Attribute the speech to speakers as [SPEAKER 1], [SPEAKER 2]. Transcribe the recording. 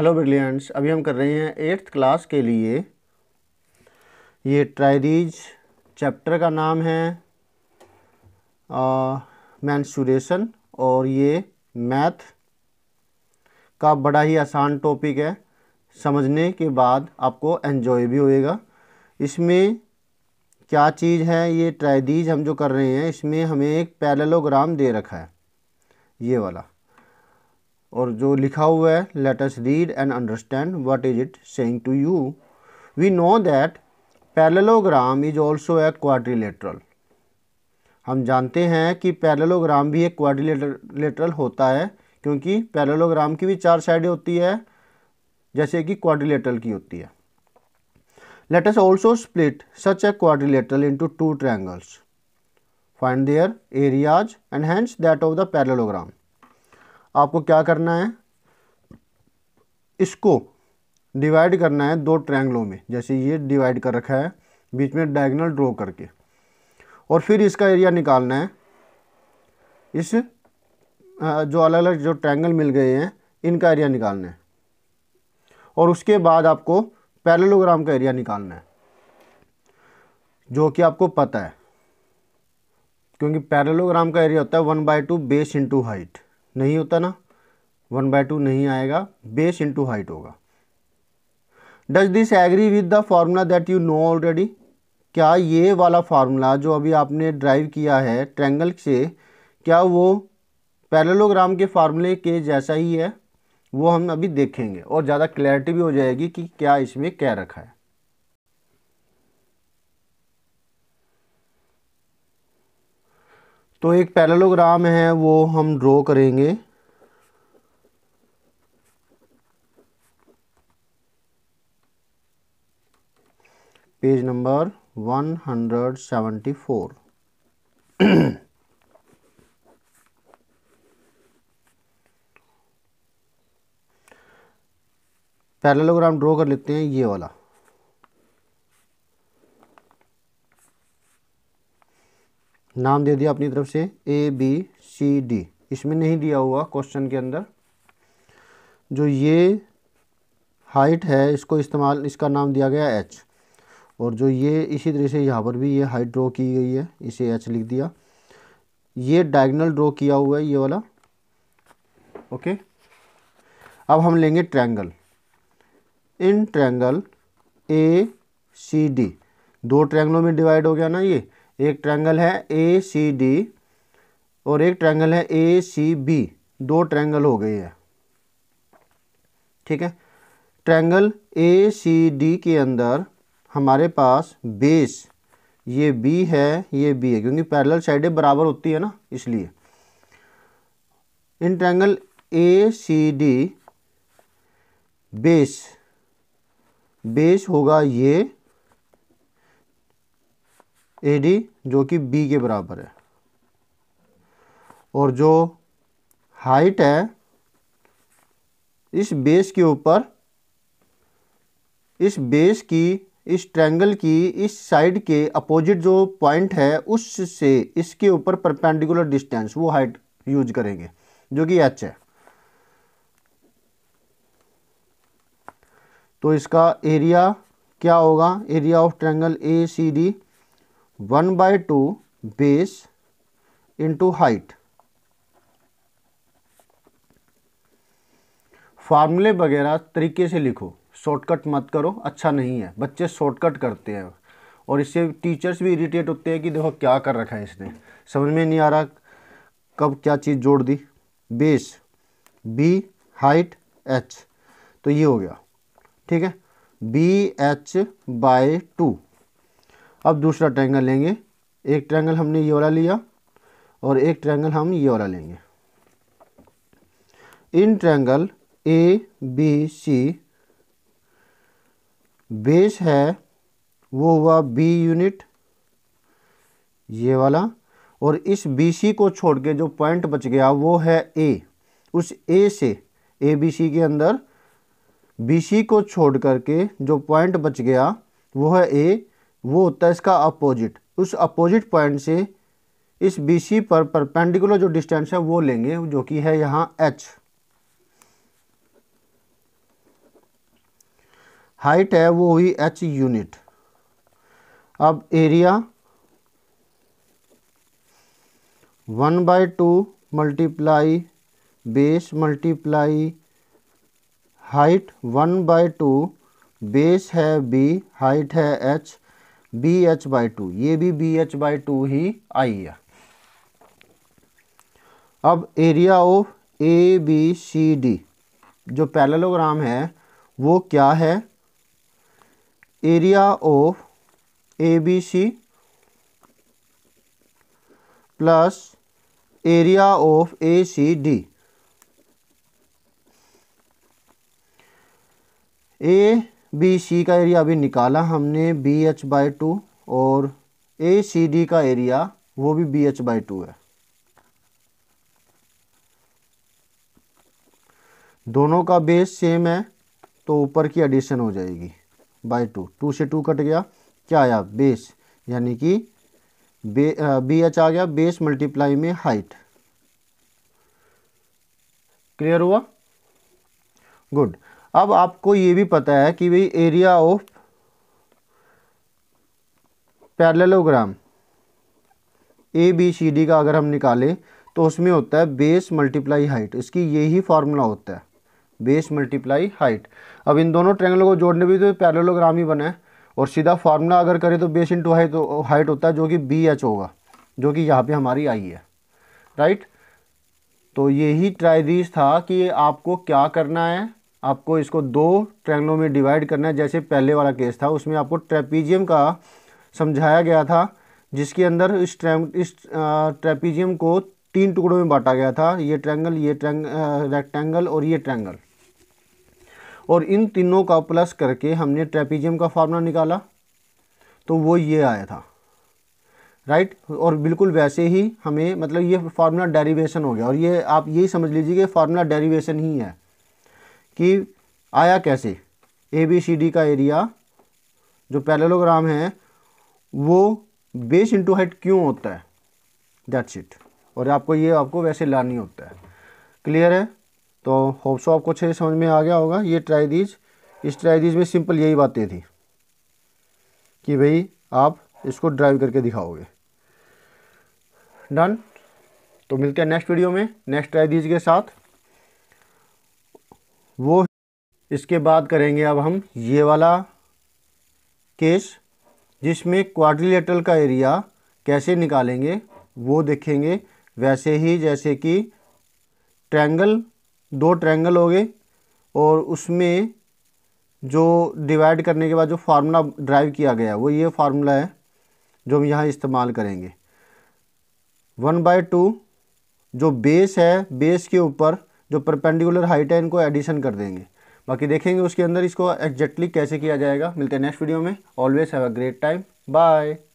[SPEAKER 1] hello brilliants अभी हम कर रहे हैं एट्थ क्लास के लिए ये ट्रायरीज चैप्टर का नाम है मैंसुरेशन और ये मैथ का बड़ा ही आसान टॉपिक है समझने के बाद आपको एन्जॉय भी होएगा इसमें क्या चीज़ है ये ट्रायरीज हम जो कर रहे हैं इसमें हमें एक पैरेलोग्राम दे रखा है ये वाला और जो लिखा हुआ है let us read and understand what is it saying to you we know that parallelogram is also a quadrilateral हम जानते हैं कि पैरेललोग्राम भी एक क्वाड्रिलेटरल होता है क्योंकि पैरेललोग्राम की भी चार साइडें होती है जैसे कि क्वाड्रिलेटरल की होती है let us also split such a quadrilateral into two triangles find their areas and hence that of the parallelogram आपको क्या करना है इसको डिवाइड करना है दो ट्रायंगलों में जैसे ये डिवाइड कर रखा है बीच में डायगनल ड्रॉ करके और फिर इसका एरिया निकालना है इस जो अलग अलग जो ट्रायंगल मिल गए हैं इनका एरिया निकालना है और उसके बाद आपको पैरेलोग्राम का एरिया निकालना है जो कि आपको पता है क्योंकि पैरेलोग्राम का एरिया होता है one by two base into height नहीं होता ना वन बाय टू नहीं आएगा बेस इंटू हाइट होगा does this agree with the formula that you know already क्या ये वाला फार्मूला जो अभी आपने ड्राइव किया है ट्रैंगल से क्या वो पैरेलोग्राम के फार्मूले के जैसा ही है वो हम अभी देखेंगे और ज़्यादा क्लैरिटी भी हो जाएगी कि क्या इसमें क्या रखा है तो एक पैरेलोग्राम है वो हम ड्रॉ करेंगे पेज नंबर 174 पैरेललोग्राम ड्रॉ कर लेते हैं ये वाला नाम दे दिया अपनी तरफ से ए बी सी डी इसमें नहीं दिया हुआ क्वेश्चन के अंदर जो ये हाइट है इसको इस्तेमाल इसका नाम दिया गया एच और जो ये इसी तरह से यहाँ पर भी ये हाइट ड्रॉ की गई है इसे एच लिख दिया ये डायगनल ड्रॉ किया हुआ है ये वाला ओके अब हम लेंगे ट्रायंगल इन ट्रायंगल ए सी डी दो ट्रायंगलों में डिवाइड हो गया ना ये एक ट्रायंगल है ए सी डी और एक ट्रायंगल है ए सी बी दो ट्रायंगल हो गए है ठीक है ट्रायंगल ए सी डी के अंदर हमारे पास बेस ये बी है ये बी है क्योंकि पैरेलल साइडें बराबर होती है ना इसलिए इन triangle A C D base base होगा ये ए डी जो कि बी के बराबर है और जो हाइट है इस बेस के ऊपर इस बेस की इस ट्रैंगल की इस साइड के अपोजिट जो पॉइंट है उससे इसके ऊपर परपेंडिकुलर डिस्टेंस वो हाइट यूज करेंगे जो कि एच है तो इसका एरिया क्या होगा area of triangle A C D one by two base into height फार्मूले वगैरह तरीके से लिखो शॉर्टकट मत करो अच्छा नहीं है बच्चे शॉर्टकट करते हैं और इससे टीचर्स भी इरिटेट होते हैं कि देखो क्या कर रखा है इसने समझ में नहीं आ रहा कब क्या चीज़ जोड़ दी बेस बी हाइट एच तो ये हो गया ठीक है बी एच बाय टू अब दूसरा ट्रैंगल लेंगे एक ट्रैंगल हमने ये वाला लिया और एक ट्रैंगल हम ये वाला लेंगे इन triangle A B C base है वो हुआ बी यूनिट ये वाला और इस बी सी को छोड़ के जो पॉइंट बच गया वो है ए उस ए से ए बी सी के अंदर बी सी को छोड़ करके जो पॉइंट बच गया वो है ए वो होता है इसका अपोजिट उस अपोजिट पॉइंट से इस बी सी पर परपेंडिकुलर जो डिस्टेंस है वो लेंगे जो कि है यहाँ एच हाइट है वो हुई एच यूनिट अब area one by two multiply base multiply height one by two base है बी हाइट है H B H by two ये भी बी एच बाई टू ही आई है अब area of A B C D जो पैरेललोग्राम है वो क्या है area of A B C plus area of A C D A B C का एरिया अभी निकाला हमने बी एच बाई टू और ए सी डी का एरिया वो भी बी एच बाई टू है दोनों का बेस सेम है तो ऊपर की एडिशन हो जाएगी बाई टू टू से टू कट गया क्या आया बेस यानी कि बे बी एच आ गया बेस मल्टीप्लाई में हाइट क्लियर हुआ गुड अब आपको ये भी पता है कि भाई area of parallelogram A B C D का अगर हम निकालें तो उसमें होता है बेस मल्टीप्लाई हाइट इसकी यही फार्मूला होता है बेस मल्टीप्लाई हाइट अब इन दोनों ट्रेंगलों को जोड़ने भी तो पैरेललोग्राम ही बना है और सीधा फार्मूला अगर करें तो बेस इंटू हाइट हाइट होता है जो कि बी एच होगा जो कि यहाँ पे हमारी आई है राइट तो यही ट्राइडीज था कि आपको क्या करना है आपको इसको दो ट्रैंगलों में डिवाइड करना है जैसे पहले वाला केस था उसमें आपको ट्रेपीजियम का समझाया गया था जिसके अंदर इस ट्रै इस ट्रेपीजियम को तीन टुकड़ों में बांटा गया था ये ट्रैंगल ये ट्रैंग रेक्टेंगल और ये ट्रैंगल और इन तीनों का प्लस करके हमने ट्रेपीजियम का फार्मूला निकाला तो वो ये आया था राइट और बिल्कुल वैसे ही हमें मतलब ये फार्मूला डेरिवेशन हो गया और ये आप यही समझ लीजिए कि फार्मूला डेरिवेशन ही है कि आया कैसे ए बी सी डी का एरिया जो पैरेलोग्राम है वो बेस इंटू हाइट क्यों होता है दैट्स इट और आपको ये आपको वैसे लानी होता है क्लियर है तो होप सो आपको अच्छे समझ में आ गया होगा ये ट्राइडीज इस ट्राइडीज में सिंपल यही बातें थी कि भाई आप इसको ड्राइव करके दिखाओगे डन तो मिलते हैं नेक्स्ट वीडियो में नेक्स्ट ट्राइडीज के साथ वो इसके बाद करेंगे अब हम ये वाला केस जिसमें क्वाड्रिलेटरल का एरिया कैसे निकालेंगे वो देखेंगे वैसे ही जैसे कि ट्रैंगल दो ट्रैंगल हो गए और उसमें जो डिवाइड करने के बाद जो फार्मूला ड्राइव किया गया वो ये फार्मूला है जो हम यहाँ इस्तेमाल करेंगे वन बाय टू जो बेस है बेस के ऊपर जो परपेंडिकुलर हाइट है इनको एडिशन कर देंगे बाकी देखेंगे उसके अंदर इसको एग्जैक्टली कैसे किया जाएगा मिलते हैं नेक्स्ट वीडियो में always have a great time bye